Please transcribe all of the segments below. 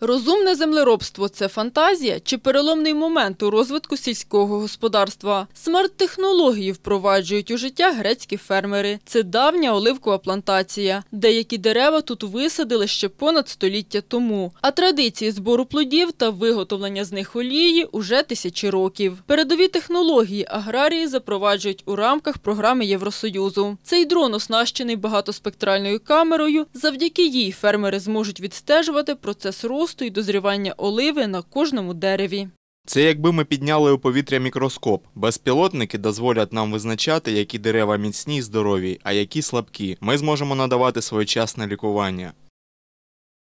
Розумне землеробство це фантазія чи переломний момент у розвитку сільського господарства. Смарт-технології впроваджують у життя грецькі фермери. Це давня оливкова плантація. Деякі дерева тут висадили ще понад століття тому. А традиції збору плодів та виготовлення з них олії уже тисячі років. Передові технології аграрії запроваджують у рамках програми Євросоюзу. Цей дрон оснащений багатоспектральною камерою. Завдяки їй фермери зможуть відстежувати процес росту росту і дозрівання оливи на кожному дереві. Це якби ми підняли у повітря мікроскоп. Безпілотники дозволять нам визначати, які дерева міцні і здорові, а які слабкі. Ми зможемо надавати своєчасне лікування.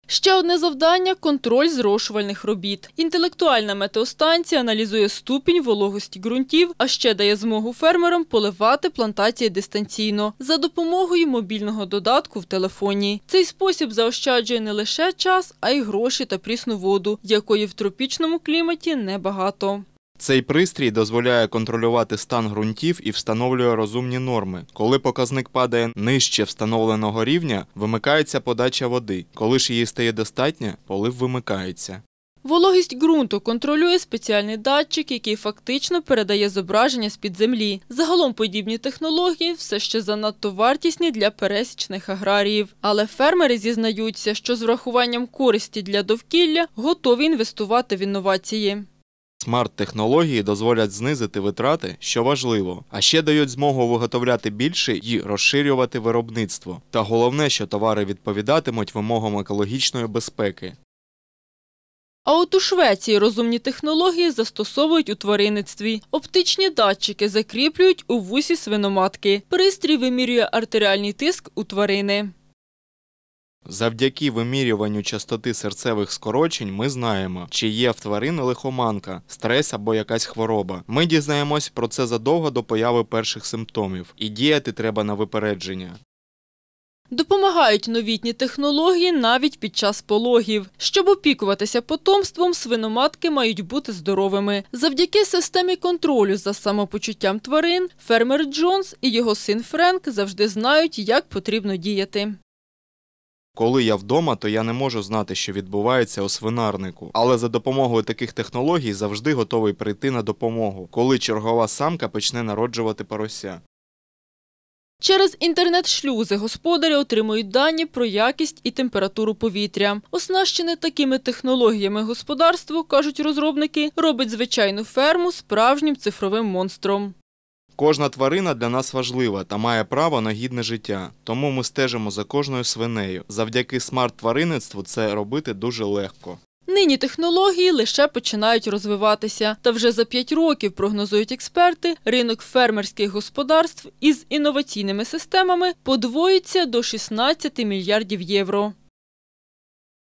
Ще одне завдання контроль зрошувальних робіт. Інтелектуальна метеостанція аналізує ступінь вологості ґрунтів, а ще дає змогу фермерам поливати плантації дистанційно за допомогою мобільного додатку в телефоні. Цей спосіб заощаджує не лише час, а й гроші та прісну воду, якої в тропічному кліматі небагато. Цей пристрій дозволяє контролювати стан ґрунтів і встановлює розумні норми. Коли показник падає нижче встановленого рівня, вимикається подача води. Коли ж її стає достатньо, полив вимикається. Вологість ґрунту контролює спеціальний датчик, який фактично передає зображення з під землі. Загалом подібні технології все ще занадто вартісні для пересічних аграріїв. Але фермери зізнаються, що з врахуванням користі для довкілля готові інвестувати в інновації смарт-технології дозволять знизити витрати, що важливо, а ще дають змогу виготовляти більше і розширювати виробництво. Та головне, що товари відповідатимуть вимогам екологічної безпеки. А от у Швеції розумні технології застосовують у тваринництві. Оптичні датчики закріплюють у вусі свиноматки. Пристрій вимірює артеріальний тиск у тварини. Завдяки вимірюванню частоти серцевих скорочень ми знаємо, чи є в тварини лихоманка, стрес або якась хвороба. Ми дізнаємось про це задовго до появи перших симптомів, і діяти треба на випередження. Допомагають новітні технології навіть під час пологів. Щоб опікуватися потомством, свиноматки мають бути здоровими. Завдяки системі контролю за самопочуттям тварин фермер Джонс і його син Френк завжди знають, як потрібно діяти. Коли я вдома, то я не можу знати, що відбувається у свинарнику. Але за допомогою таких технологій завжди готовий прийти на допомогу, коли чергова самка почне народжувати порося. Через інтернет-шлюзи господарі отримують дані про якість і температуру повітря. Оснащене такими технологіями господарство, кажуть розробники, робить звичайну ферму справжнім цифровим монстром. Кожна тварина для нас важлива та має право на гідне життя, тому ми стежимо за кожною свинею. Завдяки смарт-тваринництву це робити дуже легко. Нині технології лише починають розвиватися, та вже за п'ять років прогнозують експерти, ринок фермерських господарств із інноваційними системами подвоїться до 16 мільярдів євро.